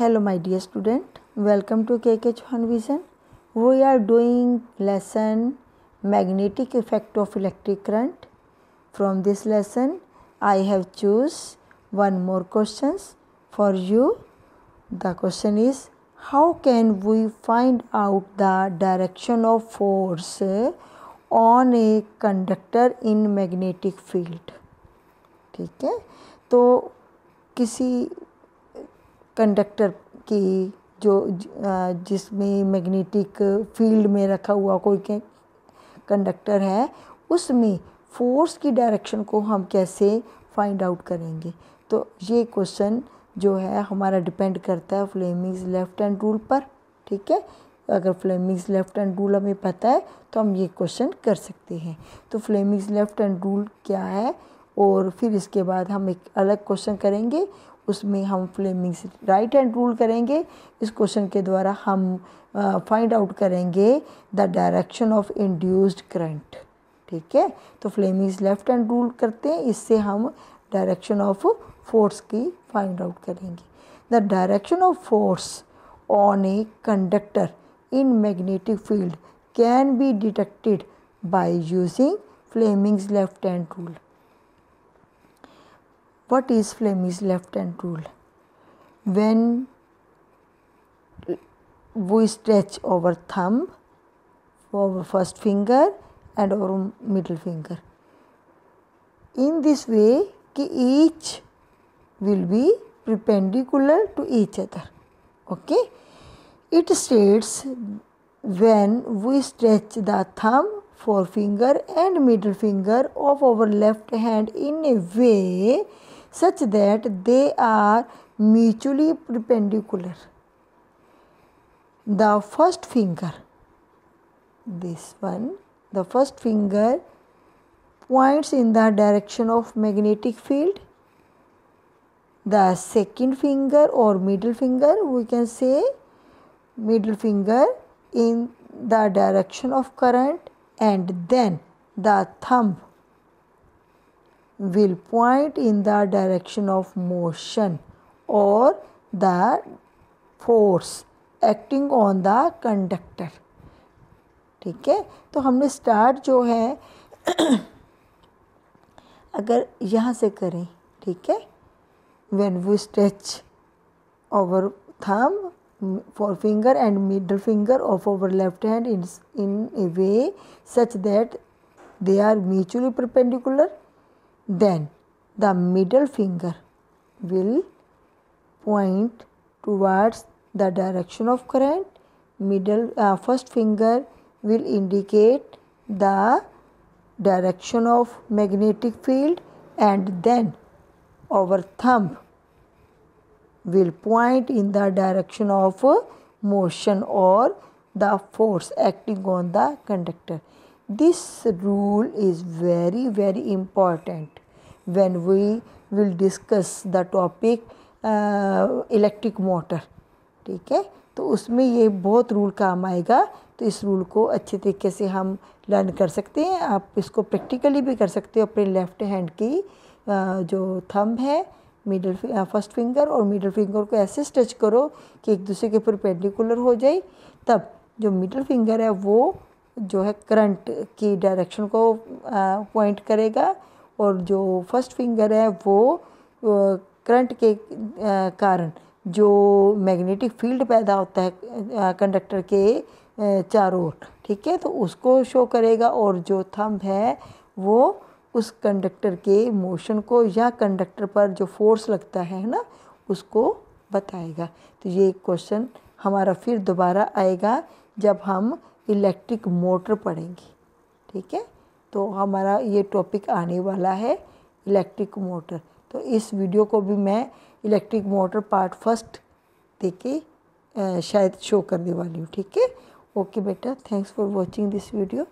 Hello my dear student welcome to K K Chauhan vision we are doing lesson magnetic effect of electric current from this lesson I have choose one more questions for you the question is how can we find out the direction of force on a conductor in magnetic field ठीक है तो किसी conductor की जो जिसमें magnetic field में रखा हुआ कोई कंडक्टर है उसमें फोर्स की डायरेक्शन को हम कैसे फाइंड आउट करेंगे तो ये क्वेश्चन जो है हमारा डिपेंड करता है फ्लेमिंग्स लेफ्ट हैंड रूल पर ठीक है अगर फ्लेमिंग्स लेफ्ट हैंड रूल हमें पता है तो हम ये क्वेश्चन कर सकते हैं तो फ्लेमिंग्स लेफ्ट हैंड रूल क्या है और फिर इसके बाद हम एक अलग क्वेश्चन करेंगे उसमें हम फ्लेमिंग्स राइट हैंड रूल करेंगे इस क्वेश्चन के द्वारा हम फाइंड आउट करेंगे the direction of induced current ठीक है तो फ्लेमिंग्स लेफ्ट हैंड रूल करते हैं इससे हम डायरेक्शन ऑफ फोर्स की फाइंड आउट करेंगे the direction of force on a conductor in magnetic field can be detected by using Fleming's left hand rule What is Fleming's left-hand rule? When we stretch our thumb, our first finger and our middle finger. In this way, each will be perpendicular to each other. Okay? It states when we stretch the thumb, forefinger and middle finger of our left hand in a way such that they are mutually perpendicular. The first finger, this one, the first finger points in the direction of magnetic field. The second finger or middle finger, we can say middle finger in the direction of current and then the thumb will point in the direction of motion or the force acting on the conductor ठीक है तो हमने start जो है अगर यहाँ से करें ठीक है when we stretch our thumb forefinger and middle finger of our left hand in in a way such that they are mutually perpendicular then the middle finger will point towards the direction of current middle uh, first finger will indicate the direction of magnetic field and then our thumb will point in the direction of motion or the force acting on the conductor This rule is very, very important when we will discuss the topic electric uh, motor ठीक है तो उसमें ये बहुत rule काम आएगा तो इस रूल को अच्छे तरीके से हम लर्न कर सकते हैं आप इसको प्रैक्टिकली भी कर सकते हो अपने लेफ़्ट हैंड की uh, जो थंब है मिडल फर्स्ट फिंगर और मिडल फिंगर को ऐसे स्ट्रेच करो कि एक दूसरे के ऊपर पेंडिकुलर हो जाए तब जो मिडल फिंगर है वो जो है करंट की डायरेक्शन को पॉइंट करेगा और जो फर्स्ट फिंगर है वो करंट के कारण जो मैग्नेटिक फील्ड पैदा होता है कंडक्टर के चारों ओर ठीक है तो उसको शो करेगा और जो थंब है वो उस कंडक्टर के मोशन को या कंडक्टर पर जो फोर्स लगता है ना उसको बताएगा तो ये क्वेश्चन हमारा फिर दोबारा आएगा जब हम इलेक्ट्रिक मोटर पढ़ेंगे ठीक है तो हमारा ये टॉपिक आने वाला है इलेक्ट्रिक मोटर तो इस वीडियो को भी मैं इलेक्ट्रिक मोटर पार्ट फर्स्ट दे के शायद शो करने वाली हूँ ठीक है ओके बेटा thanks for watching this video